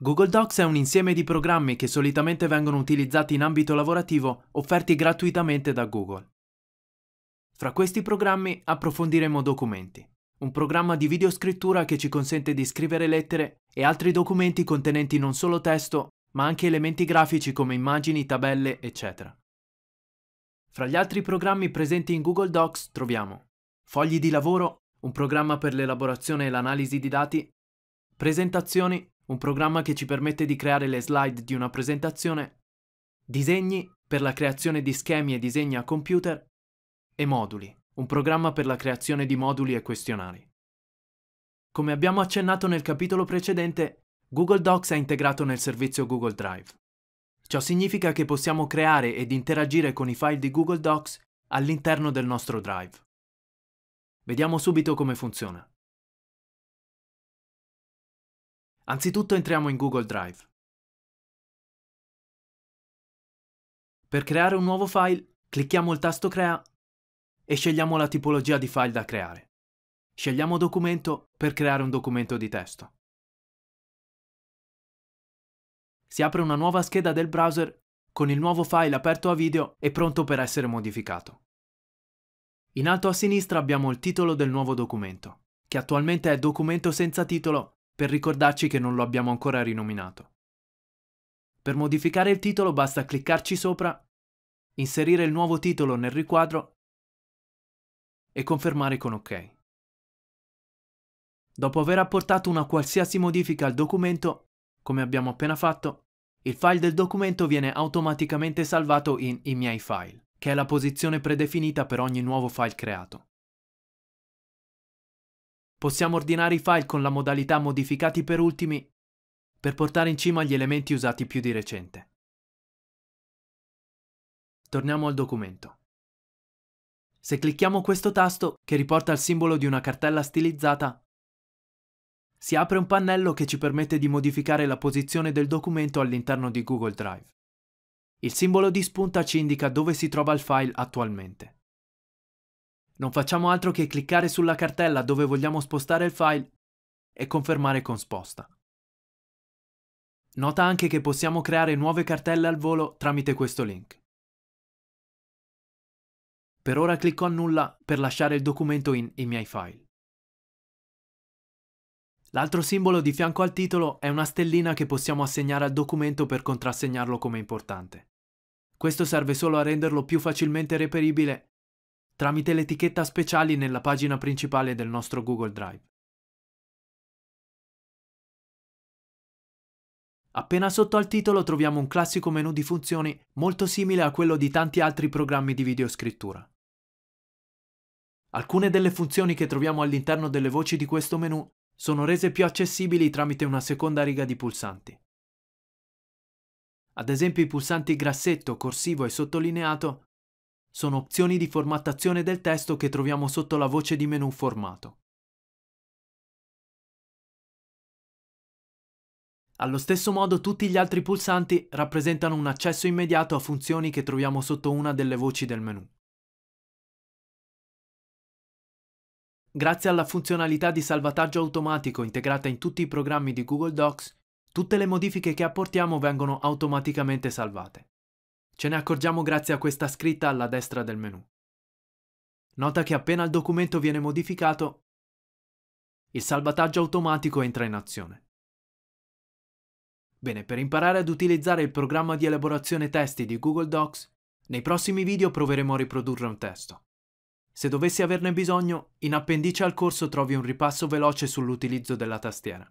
Google Docs è un insieme di programmi che solitamente vengono utilizzati in ambito lavorativo offerti gratuitamente da Google. Fra questi programmi approfondiremo Documenti, un programma di videoscrittura che ci consente di scrivere lettere e altri documenti contenenti non solo testo, ma anche elementi grafici come immagini, tabelle, eccetera. Fra gli altri programmi presenti in Google Docs troviamo Fogli di lavoro, un programma per l'elaborazione e l'analisi di dati, Presentazioni, un programma che ci permette di creare le slide di una presentazione, disegni per la creazione di schemi e disegni a computer e moduli, un programma per la creazione di moduli e questionari. Come abbiamo accennato nel capitolo precedente, Google Docs è integrato nel servizio Google Drive. Ciò significa che possiamo creare ed interagire con i file di Google Docs all'interno del nostro Drive. Vediamo subito come funziona. Anzitutto entriamo in Google Drive. Per creare un nuovo file, clicchiamo il tasto Crea e scegliamo la tipologia di file da creare. Scegliamo Documento per creare un documento di testo. Si apre una nuova scheda del browser con il nuovo file aperto a video e pronto per essere modificato. In alto a sinistra abbiamo il titolo del nuovo documento, che attualmente è Documento senza titolo per ricordarci che non lo abbiamo ancora rinominato. Per modificare il titolo basta cliccarci sopra, inserire il nuovo titolo nel riquadro e confermare con OK. Dopo aver apportato una qualsiasi modifica al documento, come abbiamo appena fatto, il file del documento viene automaticamente salvato in I miei file, che è la posizione predefinita per ogni nuovo file creato possiamo ordinare i file con la modalità modificati per ultimi per portare in cima gli elementi usati più di recente. Torniamo al documento. Se clicchiamo questo tasto, che riporta il simbolo di una cartella stilizzata, si apre un pannello che ci permette di modificare la posizione del documento all'interno di Google Drive. Il simbolo di spunta ci indica dove si trova il file attualmente. Non facciamo altro che cliccare sulla cartella dove vogliamo spostare il file e confermare con sposta. Nota anche che possiamo creare nuove cartelle al volo tramite questo link. Per ora clicco annulla per lasciare il documento in i miei file. L'altro simbolo di fianco al titolo è una stellina che possiamo assegnare al documento per contrassegnarlo come importante. Questo serve solo a renderlo più facilmente reperibile tramite l'etichetta speciali nella pagina principale del nostro Google Drive. Appena sotto al titolo troviamo un classico menu di funzioni molto simile a quello di tanti altri programmi di videoscrittura. Alcune delle funzioni che troviamo all'interno delle voci di questo menu sono rese più accessibili tramite una seconda riga di pulsanti. Ad esempio i pulsanti grassetto, corsivo e sottolineato sono opzioni di formattazione del testo che troviamo sotto la voce di menu formato. Allo stesso modo tutti gli altri pulsanti rappresentano un accesso immediato a funzioni che troviamo sotto una delle voci del menu. Grazie alla funzionalità di salvataggio automatico integrata in tutti i programmi di Google Docs, tutte le modifiche che apportiamo vengono automaticamente salvate. Ce ne accorgiamo grazie a questa scritta alla destra del menu. Nota che appena il documento viene modificato, il salvataggio automatico entra in azione. Bene, per imparare ad utilizzare il programma di elaborazione testi di Google Docs, nei prossimi video proveremo a riprodurre un testo. Se dovessi averne bisogno, in appendice al corso trovi un ripasso veloce sull'utilizzo della tastiera.